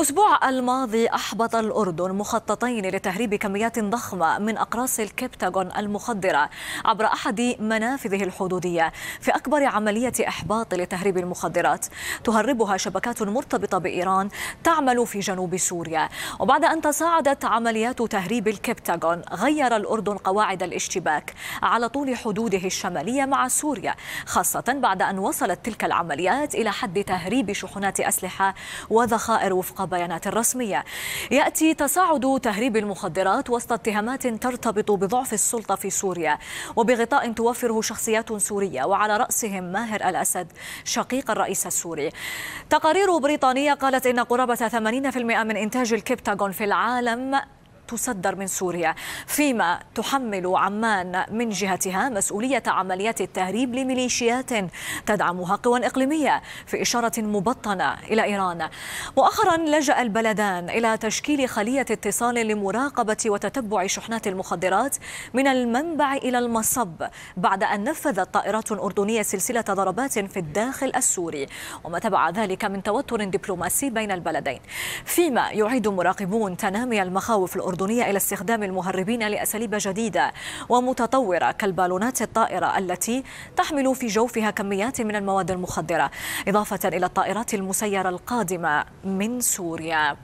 الأسبوع الماضي أحبط الأردن مخططين لتهريب كميات ضخمة من أقراص الكبتاغون المخدرة عبر أحد منافذه الحدودية في أكبر عملية إحباط لتهريب المخدرات تهربها شبكات مرتبطة بإيران تعمل في جنوب سوريا وبعد أن تصاعدت عمليات تهريب الكبتاغون غير الأردن قواعد الاشتباك على طول حدوده الشمالية مع سوريا خاصة بعد أن وصلت تلك العمليات إلى حد تهريب شحنات أسلحة وذخائر وفق بيانات رسمية يأتي تصاعد تهريب المخدرات وسط اتهامات ترتبط بضعف السلطة في سوريا وبغطاء توفره شخصيات سورية وعلى رأسهم ماهر الأسد شقيق الرئيس السوري تقارير بريطانية قالت إن قرابة 80% من إنتاج الكبتاغون في العالم تصدر من سوريا فيما تحمل عمان من جهتها مسؤولية عمليات التهريب لميليشيات تدعمها قوى إقليمية في إشارة مبطنة إلى إيران مؤخرا لجأ البلدان إلى تشكيل خلية اتصال لمراقبة وتتبع شحنات المخدرات من المنبع إلى المصب بعد أن نفذت طائرات أردنية سلسلة ضربات في الداخل السوري وما تبع ذلك من توتر دبلوماسي بين البلدين فيما يعيد مراقبون تنامي المخاوف الأردنية الأردنية إلى استخدام المهربين لأساليب جديدة ومتطورة كالبالونات الطائرة التي تحمل في جوفها كميات من المواد المخدرة إضافة إلى الطائرات المسيرة القادمة من سوريا